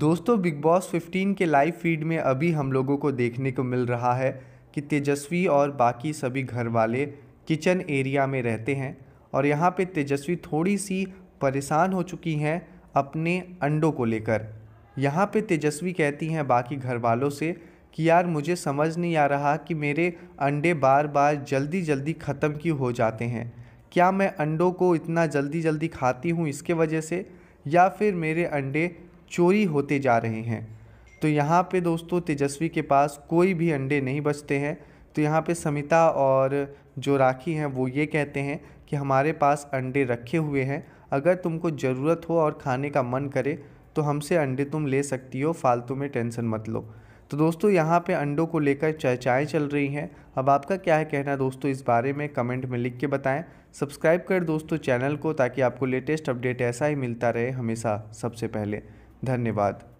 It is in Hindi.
दोस्तों बिग बॉस 15 के लाइव फीड में अभी हम लोगों को देखने को मिल रहा है कि तेजस्वी और बाकी सभी घर वाले किचन एरिया में रहते हैं और यहाँ पे तेजस्वी थोड़ी सी परेशान हो चुकी हैं अपने अंडों को लेकर यहाँ पे तेजस्वी कहती हैं बाकी घर वालों से कि यार मुझे समझ नहीं आ रहा कि मेरे अंडे बार बार जल्दी जल्दी ख़त्म क्यों हो जाते हैं क्या मैं अंडों को इतना जल्दी जल्दी खाती हूँ इसके वजह से या फिर मेरे अंडे चोरी होते जा रहे हैं तो यहाँ पे दोस्तों तेजस्वी के पास कोई भी अंडे नहीं बचते हैं तो यहाँ पे समिता और जो राखी हैं वो ये कहते हैं कि हमारे पास अंडे रखे हुए हैं अगर तुमको ज़रूरत हो और खाने का मन करे तो हमसे अंडे तुम ले सकती हो फालतू में टेंशन मत लो तो दोस्तों यहाँ पे अंडों को लेकर चर्चाएँ चल रही हैं अब आपका क्या है कहना दोस्तों इस बारे में कमेंट में लिख के बताएं सब्सक्राइब कर दोस्तों चैनल को ताकि आपको लेटेस्ट अपडेट ऐसा ही मिलता रहे हमेशा सबसे पहले धन्यवाद